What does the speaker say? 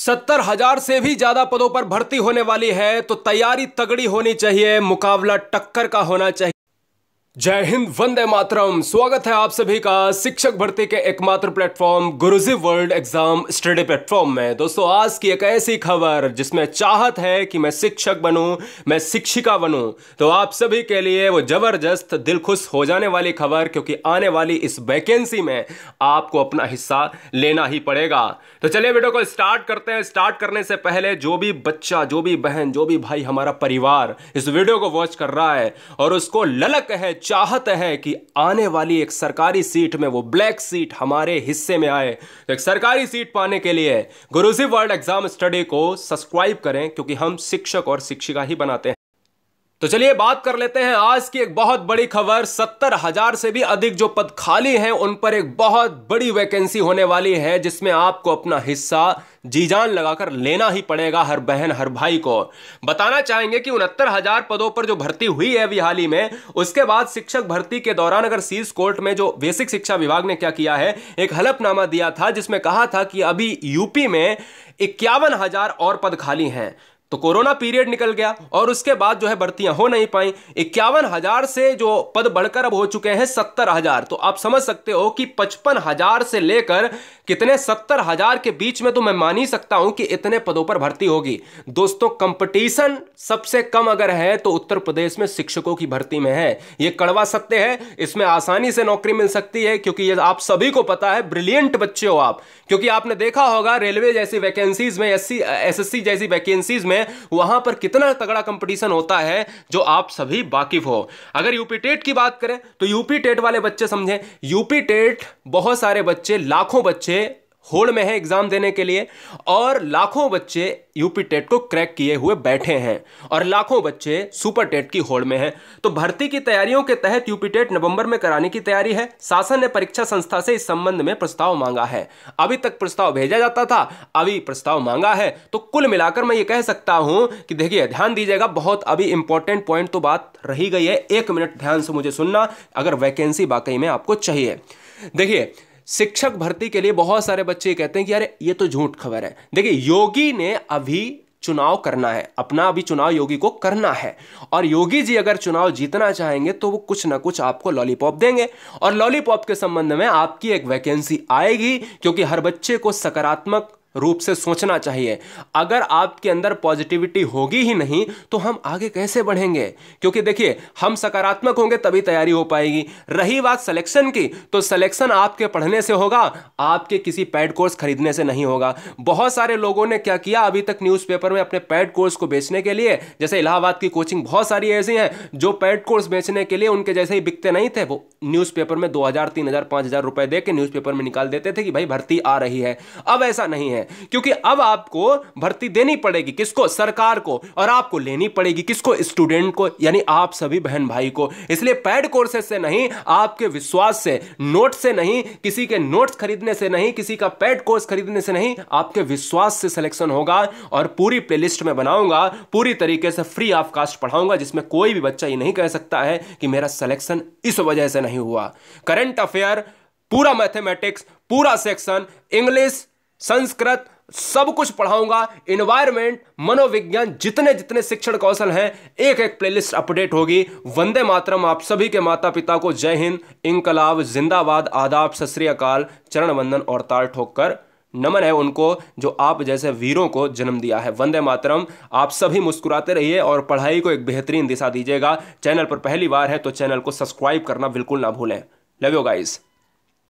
सत्तर हजार से भी ज्यादा पदों पर भर्ती होने वाली है तो तैयारी तगड़ी होनी चाहिए मुकाबला टक्कर का होना चाहिए जय हिंद वंदे मातरम स्वागत है आप सभी का शिक्षक भर्ती के एकमात्र platform Guruji world exam study platform में दोस्तों आज की एक ऐसी खबर जिसमें चाहत है कि मैं शिक्षक बनूं मैं शिक्षिका बनूं तो आप सभी के लिए वो जबरदस्त दिल खुश हो जाने वाली खबर क्योंकि आने वाली इस वैकेंसी में आपको अपना हिस्सा लेना ही पड़ेगा तो चलिए वीडियो को स्टार्ट करते हैं स्टार्ट करने से पहले जो भी बच्चा जो भी बहन जो भी भाई हमारा परिवार इस वीडियो को वॉच कर रहा है और उसको ललक है चाहत है कि आने वाली एक सरकारी सीट में वो ब्लैक सीट हमारे हिस्से में आए तो एक सरकारी सीट पाने के लिए गुरुजी वर्ल्ड एग्जाम स्टडी को सब्सक्राइब करें क्योंकि हम शिक्षक और शिक्षिका ही बनाते हैं तो चलिए बात कर लेते हैं आज की एक बहुत बड़ी खबर सत्तर हजार से भी अधिक जो पद खाली हैं उन पर एक बहुत बड़ी वैकेंसी होने वाली है जिसमें आपको अपना हिस्सा जी जान लगाकर लेना ही पड़ेगा हर बहन हर भाई को बताना चाहेंगे कि उनहत्तर हजार पदों पर जो भर्ती हुई है अभी हाल ही में उसके बाद शिक्षक भर्ती के दौरान अगर सीज कोर्ट में जो बेसिक शिक्षा विभाग ने क्या किया है एक हलफनामा दिया था जिसमें कहा था कि अभी यूपी में इक्यावन हजार और पद खाली हैं तो कोरोना पीरियड निकल गया और उसके बाद जो है भर्तियां हो नहीं पाई इक्यावन हजार से जो पद बढ़कर अब हो चुके हैं सत्तर हजार तो आप समझ सकते हो कि पचपन हजार से लेकर कितने सत्तर हजार के बीच में तो मैं मान ही सकता हूं कि इतने पदों पर भर्ती होगी दोस्तों कंपटीशन सबसे कम अगर है तो उत्तर प्रदेश में शिक्षकों की भर्ती में है ये कड़वा सत्य है इसमें आसानी से नौकरी मिल सकती है क्योंकि ये आप सभी को पता है ब्रिलियंट बच्चे हो आप क्योंकि आपने देखा होगा रेलवे जैसी वैकेंसीज में एस सी जैसी वैकेंसीज में हैं वहां पर कितना तगड़ा कंपटीशन होता है जो आप सभी वाकिफ हो अगर यूपी टेट की बात करें तो यूपी टेट वाले बच्चे समझें यूपी टेट बहुत सारे बच्चे लाखों बच्चे होड़ में है एग्जाम देने के लिए और लाखों बच्चे यूपी टेट को क्रैक किए हुए बैठे हैं और लाखों बच्चे सुपर टेट की होड़ में हैं तो भर्ती की तैयारियों के तहत यूपी टेट नवंबर में कराने की तैयारी है शासन ने परीक्षा संस्था से इस संबंध में प्रस्ताव मांगा है अभी तक प्रस्ताव भेजा जाता था अभी प्रस्ताव मांगा है तो कुल मिलाकर मैं ये कह सकता हूं कि देखिए ध्यान दीजिएगा बहुत अभी इंपॉर्टेंट पॉइंट तो बात रही गई है एक मिनट ध्यान से मुझे सुनना अगर वैकेंसी वाकई में आपको चाहिए देखिए शिक्षक भर्ती के लिए बहुत सारे बच्चे कहते हैं कि अरे ये तो झूठ खबर है देखिए योगी ने अभी चुनाव करना है अपना अभी चुनाव योगी को करना है और योगी जी अगर चुनाव जीतना चाहेंगे तो वो कुछ ना कुछ आपको लॉलीपॉप देंगे और लॉलीपॉप के संबंध में आपकी एक वैकेंसी आएगी क्योंकि हर बच्चे को सकारात्मक रूप से सोचना चाहिए अगर आपके अंदर पॉजिटिविटी होगी ही नहीं तो हम आगे कैसे बढ़ेंगे क्योंकि देखिए हम सकारात्मक होंगे तभी तैयारी हो पाएगी रही बात सिलेक्शन की तो सिलेक्शन आपके पढ़ने से होगा आपके किसी पैड कोर्स खरीदने से नहीं होगा बहुत सारे लोगों ने क्या किया अभी तक न्यूज़पेपर में अपने पैड कोर्स को बेचने के लिए जैसे इलाहाबाद की कोचिंग बहुत सारी ऐसी हैं जो पैड कोर्स बेचने के लिए उनके जैसे ही बिकते नहीं थे वो न्यूज़पेपर में दो हज़ार तीन हज़ार पाँच हज़ार रुपए दे के में निकाल देते थे कि भाई भर्ती आ रही है अब ऐसा नहीं है हैं क्योंकि अब आपको भर्ती देनी पड़ेगी किसको सरकार को और आपको लेनी पड़ेगी किसको स्टूडेंट को यानी आप सभी बहन भाई को इसलिए पैड कोर्सेज से नहीं आपके विश्वास से नोट से नहीं किसी के नोट्स खरीदने से नहीं किसी का पैड कोर्स खरीदने से नहीं आपके विश्वास से सिलेक्शन होगा और पूरी लिस्ट में बनाऊंगा पूरी तरीके से फ्री ऑफ कास्ट पढ़ाऊंगा जिसमें कोई भी बच्चा ये नहीं कह सकता है कि मेरा सिलेक्शन इस वजह से नहीं हुआ करंट अफेयर पूरा मैथमेटिक्स पूरा सेक्शन इंग्लिश संस्कृत सब कुछ पढ़ाऊंगा इन्वायरमेंट मनोविज्ञान जितने जितने शिक्षण कौशल हैं एक एक प्लेलिस्ट अपडेट होगी वंदे मातरम आप सभी के माता पिता को जय हिंद इंकलाब जिंदाबाद आदाब सत चरण वंदन और ताल ठोककर नमन है उनको जो आप जैसे वीरों को जन्म दिया है वंदे मातरम आप सभी मुस्कुराते रहिए और पढ़ाई को एक बेहतरीन दिशा दीजिएगा चैनल पर पहली बार है तो चैनल को सब्सक्राइब करना बिल्कुल ना भूलें लव यू गाइज़